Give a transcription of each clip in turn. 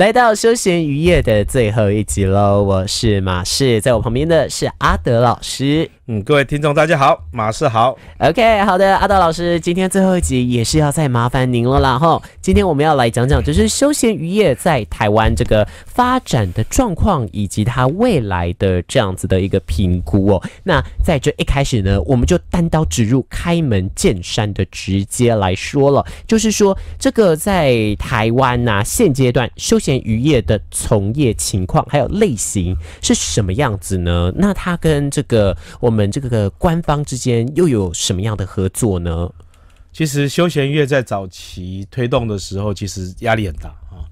来到休闲渔业的最后一集喽，我是马氏，在我旁边的是阿德老师。嗯，各位听众大家好，马世豪，OK，好的，阿道老师，今天最后一集也是要再麻烦您了啦哈。今天我们要来讲讲就是休闲渔业在台湾这个发展的状况，以及它未来的这样子的一个评估哦。那在这一开始呢，我们就单刀直入，开门见山的直接来说了，就是说这个在台湾呐，现阶段休闲渔业的从业情况还有类型是什么样子呢？那它跟这个我们们这个官方之间又有什么样的合作呢？其实休闲乐在早期推动的时候，其实压力很大啊。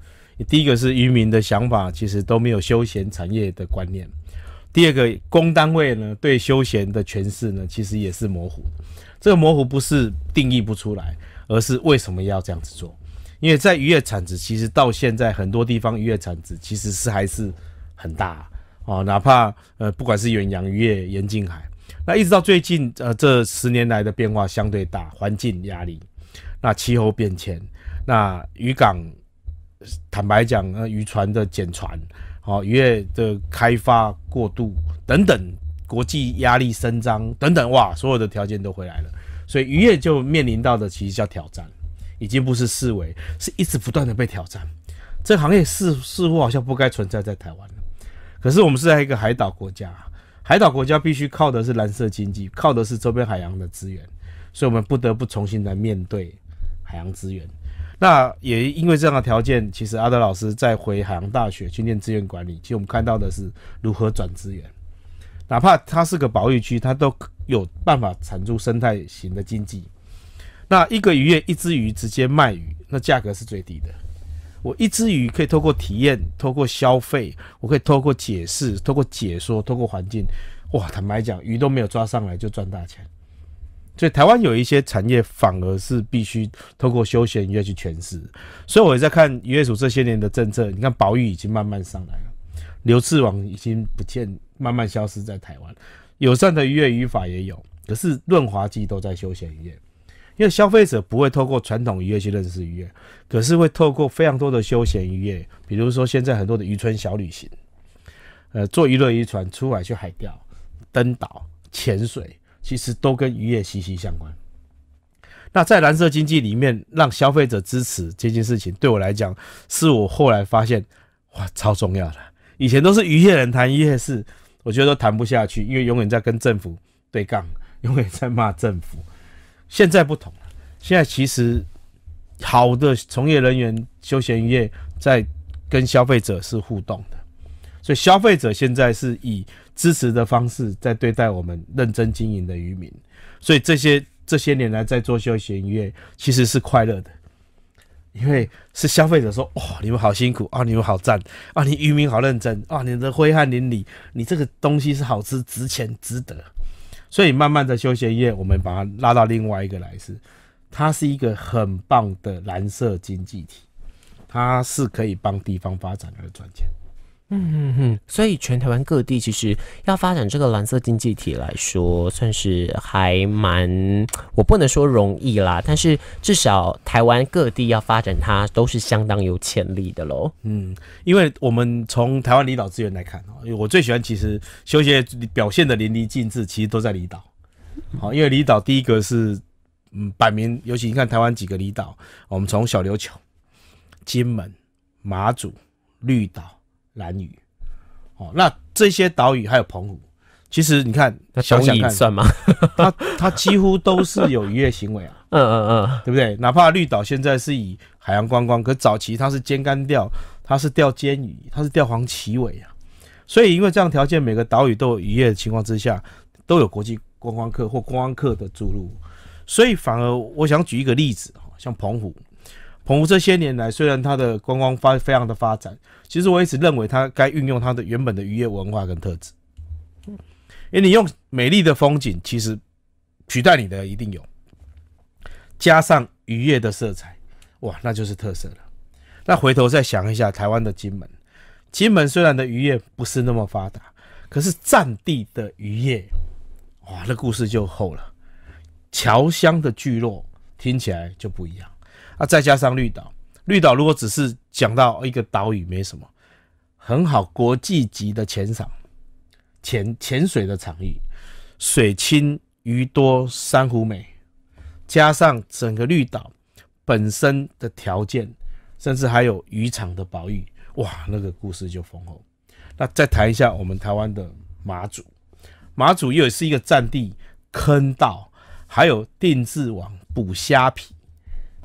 第一个是渔民的想法，其实都没有休闲产业的观念；第二个，工单位呢对休闲的诠释呢，其实也是模糊。这个模糊不是定义不出来，而是为什么要这样子做？因为在渔业产值，其实到现在很多地方渔业产值其实是还是很大啊，哪怕呃不管是远洋渔业、盐进海。那一直到最近呃这十年来的变化相对大，环境压力、那气候变迁、那渔港，坦白讲呃渔船的减船、好渔业的开发过度等等，国际压力伸张等等哇，所有的条件都回来了，所以渔业就面临到的其实叫挑战，已经不是思维，是一直不断的被挑战，这行业似似乎好像不该存在在台湾可是我们是在一个海岛国家。海岛国家必须靠的是蓝色经济，靠的是周边海洋的资源，所以我们不得不重新来面对海洋资源。那也因为这样的条件，其实阿德老师在回海洋大学去念资源管理，其实我们看到的是如何转资源，哪怕它是个保育区，它都有办法产出生态型的经济。那一个渔业，一只鱼直接卖鱼，那价格是最低的。我一只鱼可以透过体验，透过消费，我可以透过解释，透过解说，透过环境，哇，坦白讲，鱼都没有抓上来就赚大钱。所以台湾有一些产业反而是必须透过休闲渔业去诠释。所以我也在看渔业署这些年的政策，你看保育已经慢慢上来了，流刺网已经不见，慢慢消失在台湾。友善的渔业语法也有，可是润滑剂都在休闲渔业。因为消费者不会透过传统渔业去认识渔业，可是会透过非常多的休闲渔业，比如说现在很多的渔村小旅行，呃，坐娱乐渔船出海去海钓、登岛、潜水，其实都跟渔业息息相关。那在蓝色经济里面，让消费者支持这件事情，对我来讲是我后来发现，哇，超重要的。以前都是渔业人谈渔业事，我觉得都谈不下去，因为永远在跟政府对杠，永远在骂政府。现在不同了，现在其实好的从业人员休闲业在跟消费者是互动的，所以消费者现在是以支持的方式在对待我们认真经营的渔民，所以这些这些年来在做休闲业其实是快乐的，因为是消费者说哇，你们好辛苦啊，你们好赞啊，你渔民好认真啊，你的挥汗淋漓，你这个东西是好吃、值钱、值得。所以，慢慢的休闲业，我们把它拉到另外一个来是，它是一个很棒的蓝色经济体，它是可以帮地方发展而赚钱。嗯嗯嗯，所以全台湾各地其实要发展这个蓝色经济体来说，算是还蛮……我不能说容易啦，但是至少台湾各地要发展它都是相当有潜力的喽。嗯，因为我们从台湾离岛资源来看，因为我最喜欢其实休闲表现的淋漓尽致，其实都在离岛。好，因为离岛第一个是嗯，摆明尤其你看台湾几个离岛，我们从小琉球、金门、马祖、绿岛。蓝鱼，哦，那这些岛屿还有澎湖，其实你看，想看算吗？它它几乎都是有渔业行为啊，嗯嗯嗯，对不对？哪怕绿岛现在是以海洋观光，可早期它是尖竿钓，它是钓尖鱼，它是钓黄鳍尾啊，所以因为这样条件，每个岛屿都有渔业的情况之下，都有国际观光客或观光客的注入，所以反而我想举一个例子像澎湖。澎湖这些年来，虽然它的观光发非常的发展，其实我一直认为它该运用它的原本的渔业文化跟特质。嗯，因为你用美丽的风景，其实取代你的一定有，加上渔业的色彩，哇，那就是特色了。那回头再想一下，台湾的金门，金门虽然的渔业不是那么发达，可是战地的渔业，哇，那故事就厚了。侨乡的聚落听起来就不一样。那再加上绿岛，绿岛如果只是讲到一个岛屿没什么，很好，国际级的浅场、浅潜水的场域，水清鱼多，珊瑚美，加上整个绿岛本身的条件，甚至还有渔场的保育，哇，那个故事就丰厚。那再谈一下我们台湾的马祖，马祖又是一个占地坑道，还有定制网捕虾皮。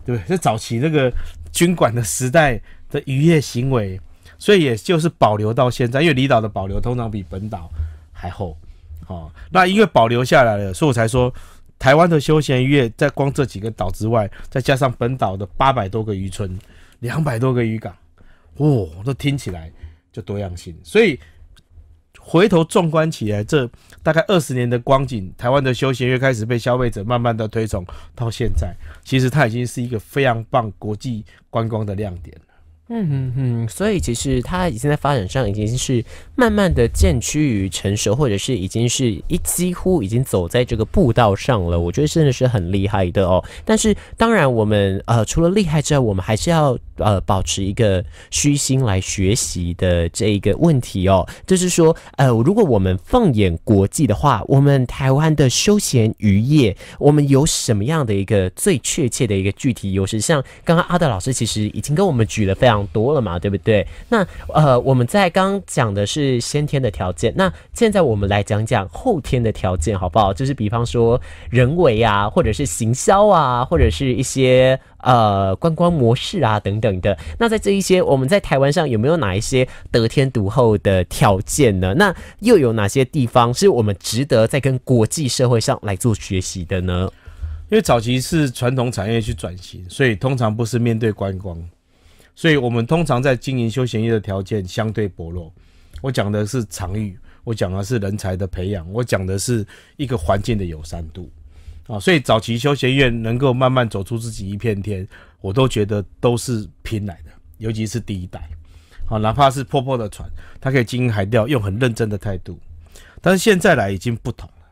对，在早期那个军管的时代的渔业行为，所以也就是保留到现在。因为离岛的保留通常比本岛还厚，哦，那因为保留下来了，所以我才说台湾的休闲渔业，在光这几个岛之外，再加上本岛的八百多个渔村、两百多个渔港，哇，那听起来就多样性。所以。回头纵观起来，这大概二十年的光景，台湾的休闲乐开始被消费者慢慢的推崇，到现在，其实它已经是一个非常棒国际观光的亮点了。嗯嗯嗯，所以其实它已经在发展上已经是慢慢的渐趋于成熟，或者是已经是一几乎已经走在这个步道上了。我觉得真的是很厉害的哦。但是当然，我们呃除了厉害之外，我们还是要呃保持一个虚心来学习的这一个问题哦。就是说呃，如果我们放眼国际的话，我们台湾的休闲渔业，我们有什么样的一个最确切的一个具体优势？像刚刚阿德老师其实已经跟我们举了非常。多了嘛，对不对？那呃，我们在刚讲的是先天的条件，那现在我们来讲讲后天的条件，好不好？就是比方说人为啊，或者是行销啊，或者是一些呃观光模式啊等等的。那在这一些，我们在台湾上有没有哪一些得天独厚的条件呢？那又有哪些地方是我们值得在跟国际社会上来做学习的呢？因为早期是传统产业去转型，所以通常不是面对观光。所以，我们通常在经营休闲业的条件相对薄弱。我讲的是场域，我讲的是人才的培养，我讲的是一个环境的友善度啊。所以，早期休闲院能够慢慢走出自己一片天，我都觉得都是拼来的，尤其是第一代，好，哪怕是破破的船，它可以经营海钓，用很认真的态度。但是现在来已经不同了，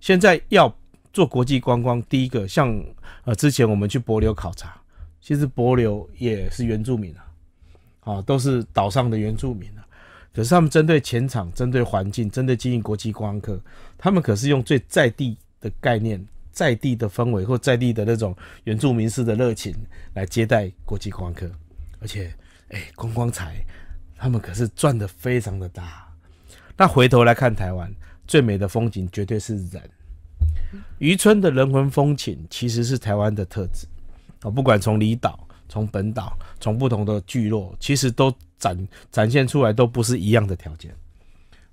现在要做国际观光，第一个像呃，之前我们去柏流考察。其实柏流也是原住民啊，啊，都是岛上的原住民啊。可是他们针对前场、针对环境、针对经营国际观光客，他们可是用最在地的概念、在地的氛围或在地的那种原住民式的热情来接待国际观光客。而且，哎，观光财，他们可是赚的非常的大。那回头来看台湾，最美的风景绝对是人，渔村的人文风情其实是台湾的特质。啊，不管从离岛、从本岛、从不同的聚落，其实都展展现出来都不是一样的条件。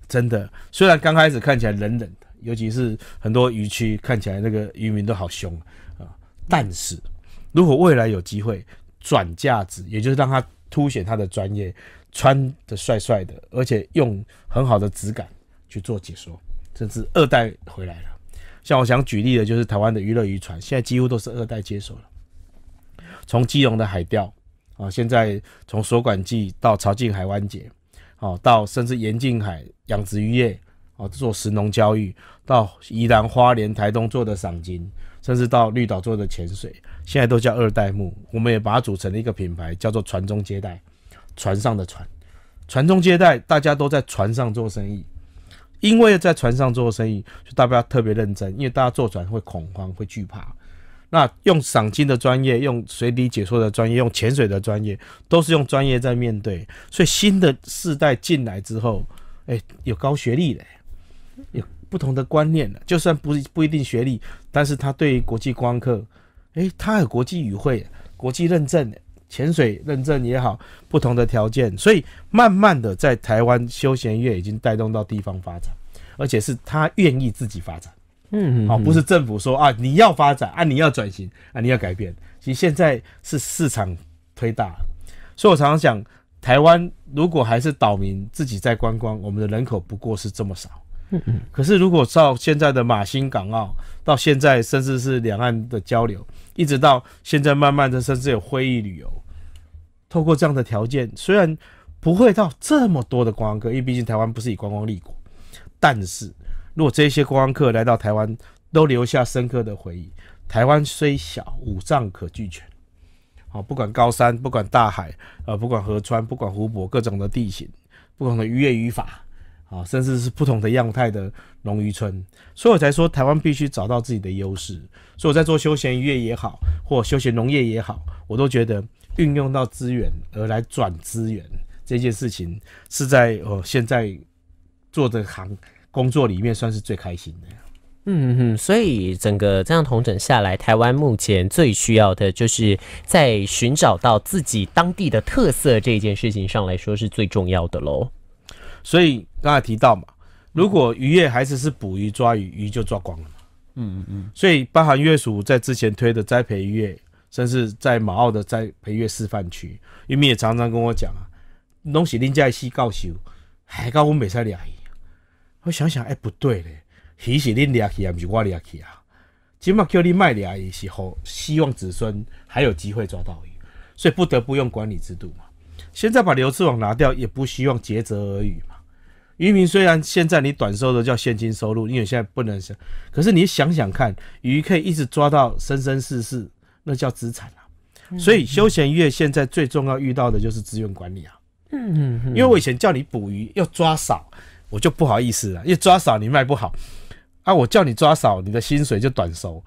真的，虽然刚开始看起来冷冷的，尤其是很多渔区看起来那个渔民都好凶啊。但是，如果未来有机会转价值，也就是让他凸显他的专业，穿的帅帅的，而且用很好的质感去做解说，甚至二代回来了。像我想举例的就是台湾的娱乐渔船，现在几乎都是二代接手了。从基隆的海钓，啊，现在从所管季到潮境海湾节，哦，到甚至盐境海养殖渔业，啊，做石农教育，到宜兰花莲、台东做的赏金，甚至到绿岛做的潜水，现在都叫二代目，我们也把它组成了一个品牌，叫做传宗接代，船上的船，传宗接代，大家都在船上做生意，因为在船上做生意，就大家特别认真，因为大家坐船会恐慌，会惧怕。那用赏金的专业，用水底解说的专业，用潜水的专业，都是用专业在面对。所以新的世代进来之后，哎，有高学历的，有不同的观念的。就算不不一定学历，但是他对于国际观课，哎，他有国际语会、国际认证、潜水认证也好，不同的条件。所以慢慢的，在台湾休闲业已经带动到地方发展，而且是他愿意自己发展。嗯，好，不是政府说啊，你要发展啊，你要转型啊，你要改变。其实现在是市场推大所以我常常想，台湾如果还是岛民自己在观光，我们的人口不过是这么少，嗯嗯。可是如果照现在的马新港澳，到现在甚至是两岸的交流，一直到现在慢慢的，甚至有会议旅游，透过这样的条件，虽然不会到这么多的观光客，因为毕竟台湾不是以观光立国，但是。如果这些观光客来到台湾，都留下深刻的回忆。台湾虽小，五脏可俱全。好，不管高山，不管大海，呃，不管河川，不管湖泊，各种的地形，不同的渔业渔法，啊，甚至是不同的样态的农渔村，所以我才说台湾必须找到自己的优势。所以，我在做休闲渔业也好，或休闲农业也好，我都觉得运用到资源而来转资源这件事情，是在我现在做的行。工作里面算是最开心的嗯嗯，所以整个这样统整下来，台湾目前最需要的就是在寻找到自己当地的特色这件事情上来说是最重要的喽。所以刚才提到嘛，如果渔业还是是捕鱼抓鱼，鱼就抓光了嘛。嗯嗯嗯。所以包含月署在之前推的栽培渔业，甚至在马澳的栽培业示范区，渔民也常常跟我讲啊，东西林家西告修，还告我袂晒哩。我想想，哎，不对嘞，鱼是恁去起还是我掠去啊？今码叫你卖鱼的时候，希望子孙还有机会抓到鱼，所以不得不用管理制度嘛。现在把留字网拿掉，也不希望竭泽而渔嘛。渔民虽然现在你短收的叫现金收入，因为现在不能收，可是你想想看，鱼可以一直抓到生生世世，那叫资产啊。所以休闲渔业现在最重要遇到的就是资源管理啊。嗯嗯嗯，因为我以前叫你捕鱼要抓少。我就不好意思啊，因为抓少你卖不好啊。我叫你抓少，你的薪水就短收，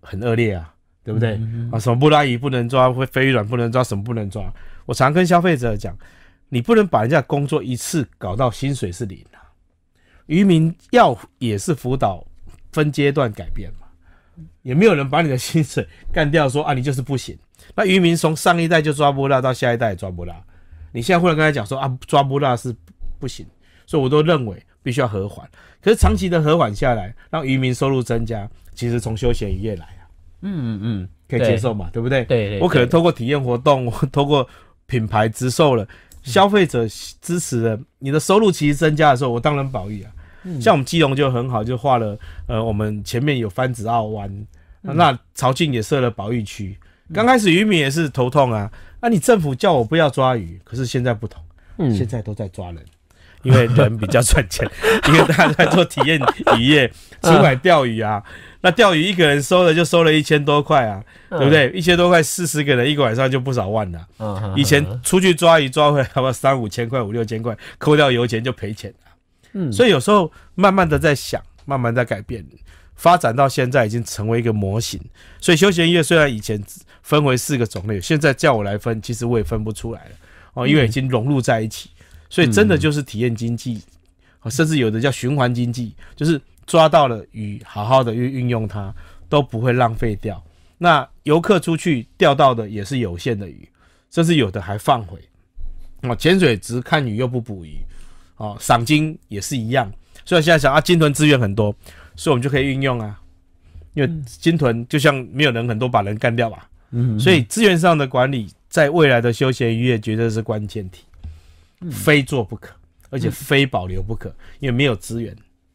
很恶劣啊，对不对啊？什么布拉鱼不能抓，会飞鱼卵不能抓，什么不能抓？我常跟消费者讲，你不能把人家工作一次搞到薪水是零啊。渔民要也是辅导分阶段改变嘛，也没有人把你的薪水干掉说啊，你就是不行。那渔民从上一代就抓不到，到下一代也抓不到，你现在忽然跟他讲说啊，抓不到是不行。所以，我都认为必须要和缓。可是长期的和缓下来，让渔民收入增加，其实从休闲渔业来啊，嗯嗯嗯，可以接受嘛？对不对？对，我可能通过体验活动，我通过品牌直售了，消费者支持了，你的收入其实增加的时候，我当然保育啊。像我们基隆就很好，就画了呃，我们前面有番子澳湾，那潮境也设了保育区。刚开始渔民也是头痛啊，那你政府叫我不要抓鱼，可是现在不同，现在都在抓人。因为人比较赚钱，因为大家在做体验渔业，出海钓鱼啊，那钓鱼一个人收了就收了一千多块啊，对不对？一千多块，四十个人一个晚上就不少万了。以前出去抓鱼抓回来妈 三五千块五六千块，扣掉油钱就赔钱了。嗯，所以有时候慢慢的在想，慢慢在改变，发展到现在已经成为一个模型。所以休闲业虽然以前分为四个种类，现在叫我来分，其实我也分不出来了哦，因为已经融入在一起。所以真的就是体验经济，甚至有的叫循环经济，就是抓到了鱼，好好的运运用它都不会浪费掉。那游客出去钓到的也是有限的鱼，甚至有的还放回。啊，潜水只看鱼又不捕鱼，啊，赏金也是一样。所以现在想啊，金屯资源很多，所以我们就可以运用啊，因为金屯就像没有人很多把人干掉吧？嗯，所以资源上的管理在未来的休闲渔业绝对是关键题。非做不可，而且非保留不可，因为没有资源。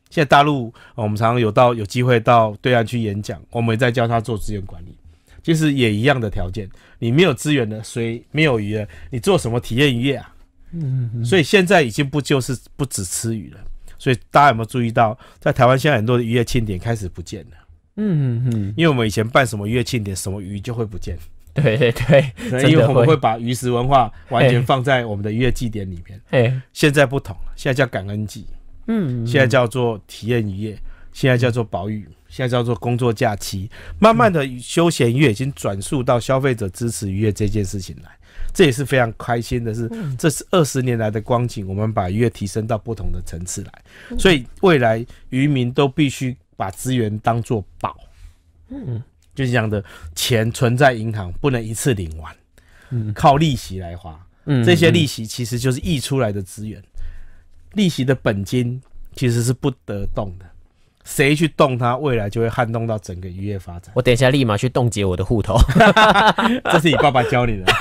现在大陆，我们常常有到有机会到对岸去演讲，我们也在教他做资源管理，其实也一样的条件，你没有资源的，以没有鱼的，你做什么体验渔业啊？嗯，所以现在已经不就是不止吃鱼了。所以大家有没有注意到，在台湾现在很多的渔业庆典开始不见了？嗯嗯嗯，因为我们以前办什么渔业庆典，什么鱼就会不见。对对对，因为我们会把鱼食文化完全放在我们的渔业祭典里面。哎，现在不同了，现在叫感恩祭。嗯，现在叫做体验渔业，现在叫做保育，现在叫做工作假期。慢慢的，休闲渔业已经转述到消费者支持渔业这件事情来，这也是非常开心的。是，这是二十年来的光景，我们把渔业提升到不同的层次来。所以，未来渔民都必须把资源当做宝。嗯。就是讲的，钱存在银行不能一次领完，靠利息来花。这些利息其实就是溢出来的资源，利息的本金其实是不得动的。谁去动它，未来就会撼动到整个渔业发展。我等一下立马去冻结我的户头，这是你爸爸教你的。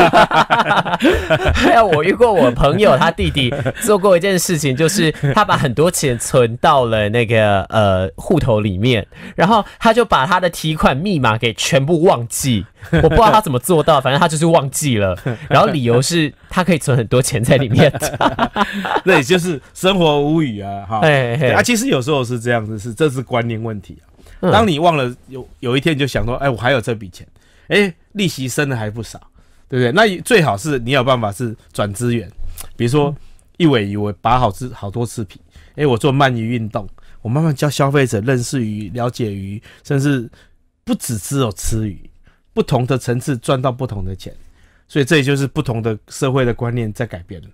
还有我遇过我朋友，他弟弟做过一件事情，就是他把很多钱存到了那个呃户头里面，然后他就把他的提款密码给全部忘记。我不知道他怎么做到，反正他就是忘记了。然后理由是他可以存很多钱在里面那也就是生活无语啊，哈。对啊，其实有时候是这样子，是这是。是观念问题啊！当你忘了有有一天就想说，哎，我还有这笔钱，哎，利息升的还不少，对不对？那最好是你有办法是转资源，比如说一尾鱼，我拔好吃好多次皮，哎，我做鳗鱼运动，我慢慢教消费者认识鱼、了解鱼，甚至不只只有吃鱼，不同的层次赚到不同的钱，所以这也就是不同的社会的观念在改变了。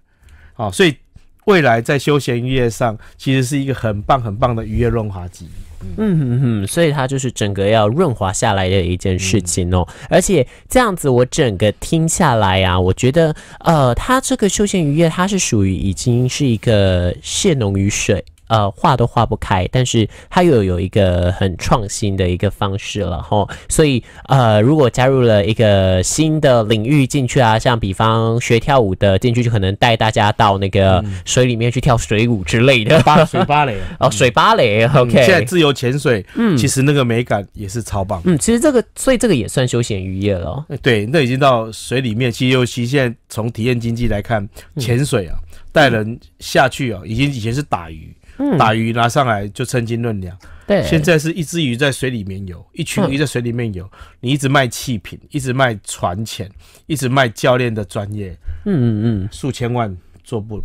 好，所以。未来在休闲渔乐上，其实是一个很棒很棒的渔业润滑剂。嗯嗯嗯，所以它就是整个要润滑下来的一件事情哦。而且这样子，我整个听下来啊，我觉得呃，它这个休闲渔业它是属于已经是一个血浓于水。呃，化都化不开，但是它又有一个很创新的一个方式了哈。所以呃，如果加入了一个新的领域进去啊，像比方学跳舞的进去，就可能带大家到那个水里面去跳水舞之类的，芭水芭蕾 哦，水芭蕾。OK，现在自由潜水，嗯，其实那个美感也是超棒。嗯，其实这个，所以这个也算休闲渔业了。对，那已经到水里面，其实尤其现在从体验经济来看，潜水啊，带人下去啊，已经以前是打鱼。打鱼拿上来就称斤论两。对。现在是一只鱼在水里面游，一群鱼在水里面游，你一直卖气瓶，一直卖船钱，一直卖教练的专业。嗯嗯嗯。数千万做不，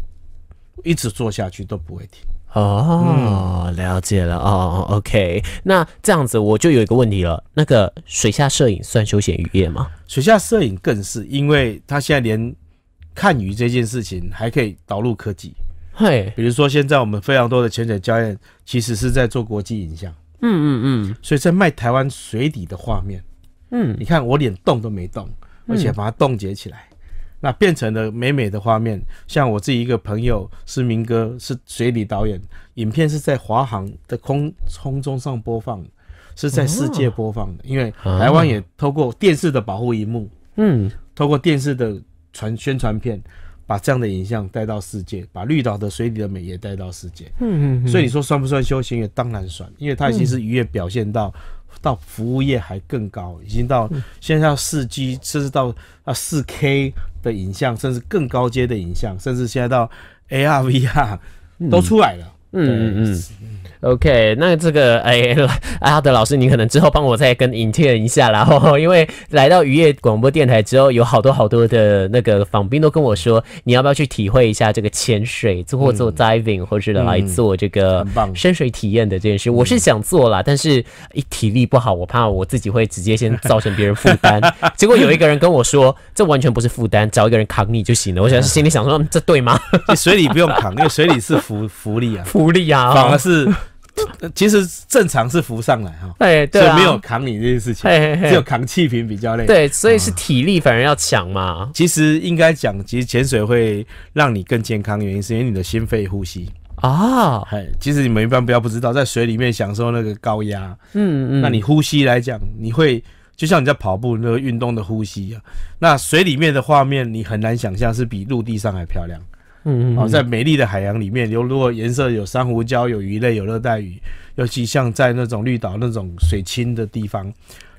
一直做下去都不会停。哦，了解了哦。OK，那这样子我就有一个问题了，那个水下摄影算休闲渔业吗？水下摄影更是，因为他现在连看鱼这件事情还可以导入科技。嘿，比如说现在我们非常多的潜水教练其实是在做国际影像，嗯嗯嗯，所以在卖台湾水底的画面，嗯，你看我脸动都没动，而且把它冻结起来，那变成了美美的画面。像我自己一个朋友是明哥，是水底导演，影片是在华航的空空中上播放，是在世界播放的，因为台湾也透过电视的保护荧幕，嗯，透过电视的传宣传片。把这样的影像带到世界，把绿岛的水里的美也带到世界。嗯嗯，所以你说算不算休闲业？当然算，因为它已经是渔业表现到到服务业还更高，已经到现在到四 G，甚至到啊四 K 的影像，甚至更高阶的影像，甚至现在到 AR VR 都出来了。嗯嗯嗯。OK，那这个哎，阿德老师，你可能之后帮我再跟引荐一下啦。因为来到渔业广播电台之后，有好多好多的那个访宾都跟我说，你要不要去体会一下这个潜水，做做 diving，或是来做这个深水体验的这件事？我是想做啦，但是一体力不好，我怕我自己会直接先造成别人负担。结果有一个人跟我说，这完全不是负担，找一个人扛你就行了。我想心里想说，这对吗？水里不用扛，因为水里是浮浮力啊，浮力啊，反而是。其实正常是浮上来哈，哎，所以没有扛你这件事情，只有扛气瓶比较累。对，所以是体力反而要强嘛。其实应该讲，其实潜水会让你更健康，原因是因为你的心肺呼吸啊。其实你们一般不要不知道，在水里面享受那个高压，嗯嗯，那你呼吸来讲，你会就像你在跑步那个运动的呼吸啊。那水里面的画面，你很难想象是比陆地上还漂亮。嗯，然后在美丽的海洋里面，有如果颜色有珊瑚礁、有鱼类、有热带鱼，尤其像在那种绿岛那种水清的地方，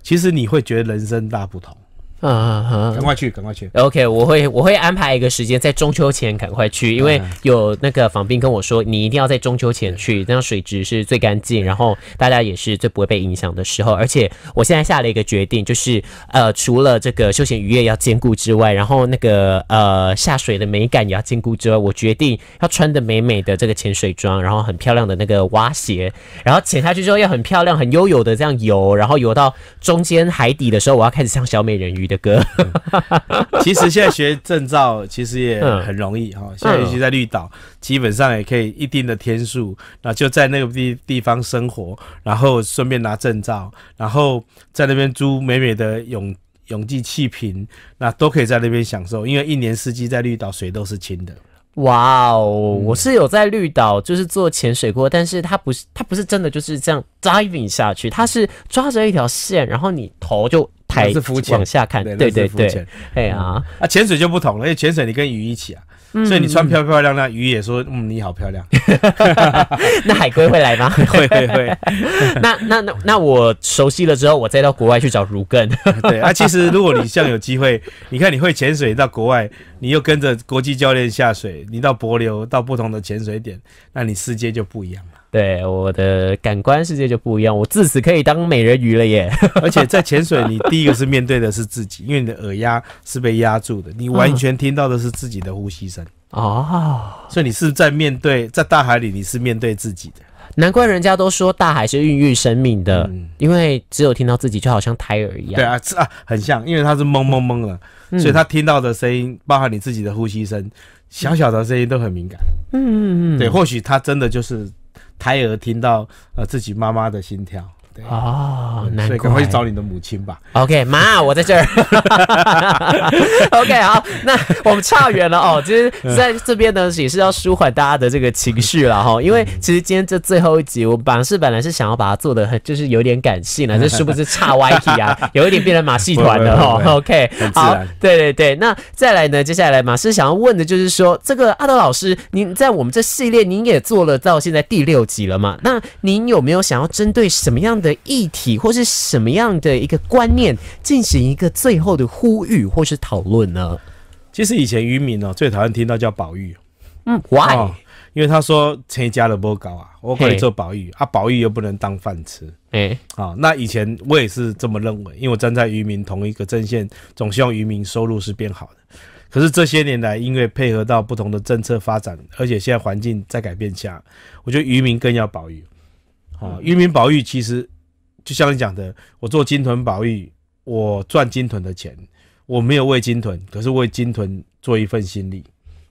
其实你会觉得人生大不同。啊啊赶快去，赶快去。OK，我会我会安排一个时间在中秋前赶快去，因为有那个访宾跟我说，你一定要在中秋前去，那样水质是最干净，然后大家也是最不会被影响的时候。而且我现在下了一个决定，就是呃，除了这个休闲渔业要兼顾之外，然后那个呃下水的美感也要兼顾之外，我决定要穿的美美的这个潜水装，然后很漂亮的那个蛙鞋，然后潜下去之后要很漂亮、很悠游的这样游，然后游到中间海底的时候，我要开始像小美人鱼。的歌，其实现在学证照其实也很容易哈。现在尤其在绿岛，基本上也可以一定的天数，那就在那个地地方生活，然后顺便拿证照，然后在那边租美美的泳泳技、气瓶，那都可以在那边享受，因为一年四季在绿岛水都是清的。哇哦，我是有在绿岛就是做潜水过，但是它不是它不是真的就是这样 diving 下去，它是抓着一条线，然后你头就。太是浮潜，往下看，对对对，哎呀，啊潜水就不同了，因为潜水你跟鱼一起啊，所以你穿漂漂亮亮，鱼也说，嗯，你好漂亮。那海龟会来吗？会 会会。那那那那我熟悉了之后，我再到国外去找如根。对啊，其实如果你像有机会，你看你会潜水，到国外，你又跟着国际教练下水，你到波流，到不同的潜水点，那你世界就不一样了。对我的感官世界就不一样，我自此可以当美人鱼了耶！而且在潜水，你第一个是面对的是自己，因为你的耳压是被压住的，你完全听到的是自己的呼吸声。哦，所以你是在面对在大海里，你是面对自己的。难怪人家都说大海是孕育生命的，因为只有听到自己，就好像胎儿一样。对啊，这啊很像，因为它是懵懵懵了，所以他听到的声音，包含你自己的呼吸声、小小的声音都很敏感。嗯嗯嗯，对，或许他真的就是。胎儿听到呃自己妈妈的心跳。哦，难怪，赶快去找你的母亲吧。OK，妈，我在这儿。OK，好，那我们差远了哦。其实在这边呢，也是要舒缓大家的这个情绪了哈。因为其实今天这最后一集，我马师本来是想要把它做的很，就是有点感性了，这是不是差歪题啊？有一点变成马戏团了哈。OK，好，对对对。那再来呢？接下来马师想要问的就是说，这个阿德老师，您在我们这系列，您也做了到现在第六集了嘛？那您有没有想要针对什么样的？的议题或是什么样的一个观念进行一个最后的呼吁或是讨论呢？其实以前渔民呢最讨厌听到叫保育，嗯，why？因为他说全家了不高啊，我可以做宝玉啊，宝玉又不能当饭吃，哎，啊，那以前我也是这么认为，因为我站在渔民同一个阵线，总希望渔民收入是变好的。可是这些年来，因为配合到不同的政策发展，而且现在环境在改变下，我觉得渔民更要保育。啊，渔民保育其实。就像你讲的，我做金屯保育，我赚金屯的钱，我没有为金屯，可是为金屯做一份心力，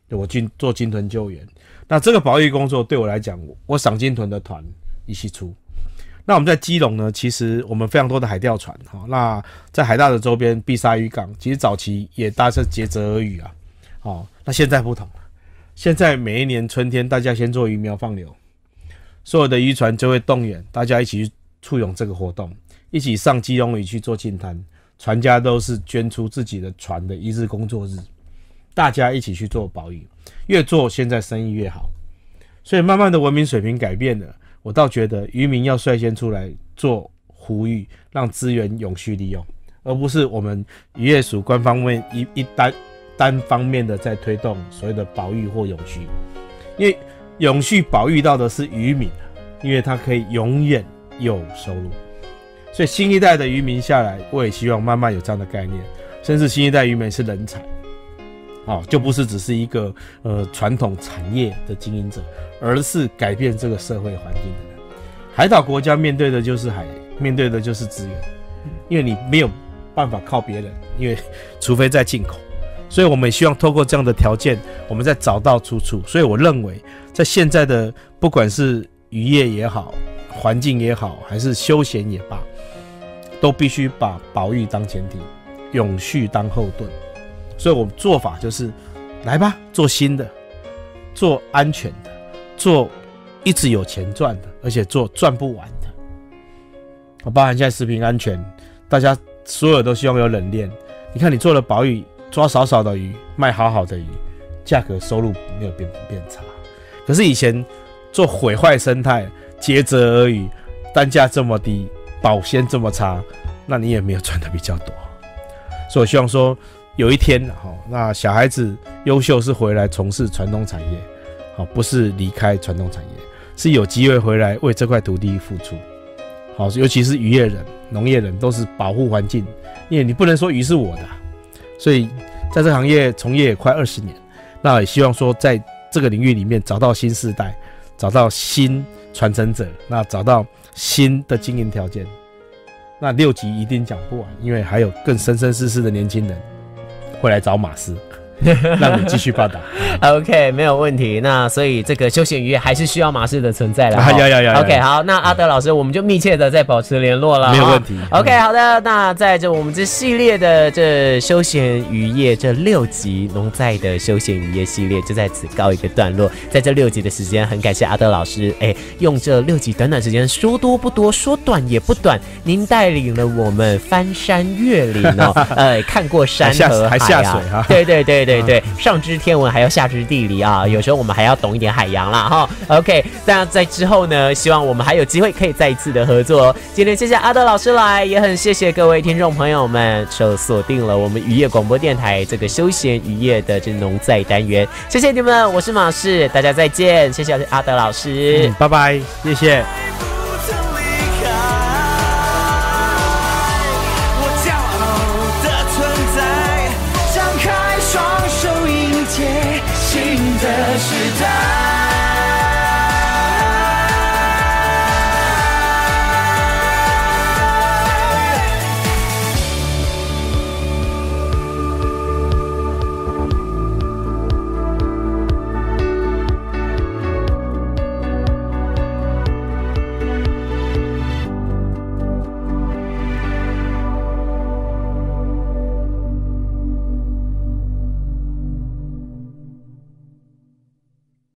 对我去做金屯救援。那这个保育工作对我来讲，我赏金屯的团一起出。那我们在基隆呢，其实我们非常多的海钓船哈，那在海大的周边必杀渔港，其实早期也大是竭泽而渔啊，哦，那现在不同了，现在每一年春天大家先做鱼苗放流，所有的渔船就会动员，大家一起去。簇拥这个活动，一起上基隆屿去做净滩，船家都是捐出自己的船的一日工作日，大家一起去做保育，越做现在生意越好。所以慢慢的文明水平改变了，我倒觉得渔民要率先出来做呼吁，让资源永续利用，而不是我们渔业署官方面一一单单方面的在推动所谓的保育或永续，因为永续保育到的是渔民，因为他可以永远。有收入，所以新一代的渔民下来，我也希望慢慢有这样的概念，甚至新一代渔民是人才，哦，就不是只是一个呃传统产业的经营者，而是改变这个社会环境的人。海岛国家面对的就是海，面对的就是资源，因为你没有办法靠别人，因为除非在进口，所以我们希望透过这样的条件，我们再找到出处。所以我认为，在现在的不管是渔业也好，环境也好，还是休闲也罢，都必须把保育当前提，永续当后盾。所以我们做法就是，来吧，做新的，做安全的，做一直有钱赚的，而且做赚不完的。我包含现在食品安全，大家所有都希望有冷链。你看，你做了保育，抓少少的鱼，卖好好的鱼，价格收入没有变变差。可是以前做毁坏生态。竭泽而渔，单价这么低，保鲜这么差，那你也没有赚的比较多。所以我希望说，有一天哈，那小孩子优秀是回来从事传统产业，好，不是离开传统产业，是有机会回来为这块土地付出。好，尤其是渔业人、农业人都是保护环境，因为你不能说鱼是我的。所以，在这行业从业快二十年，那也希望说，在这个领域里面找到新时代，找到新。传承者，那找到新的经营条件，那六集一定讲不完，因为还有更生生世世的年轻人会来找马斯。让我们继续发达，OK，没有问题。那所以这个休闲渔业还是需要马氏的存在了。要要要。OK，好，那阿德老师，我们就密切的在保持联络了。没有问题。OK，好的。那在这我们这系列的这休闲渔业这六集农在的休闲渔业系列就在此告一个段落。在这六集的时间，很感谢阿德老师，哎，用这六集短短时间，说多不多，说短也不短，您带领了我们翻山越岭哦，呃，看过山河、海啊。还下水哈。对对对。对对，上知天文还要下知地理啊，有时候我们还要懂一点海洋啦哈。OK，那在之后呢，希望我们还有机会可以再一次的合作。今天谢谢阿德老师来，也很谢谢各位听众朋友们，就锁定了我们渔业广播电台这个休闲渔业的这农在单元。谢谢你们，我是马仕。大家再见。谢谢阿德老师，拜拜，谢谢。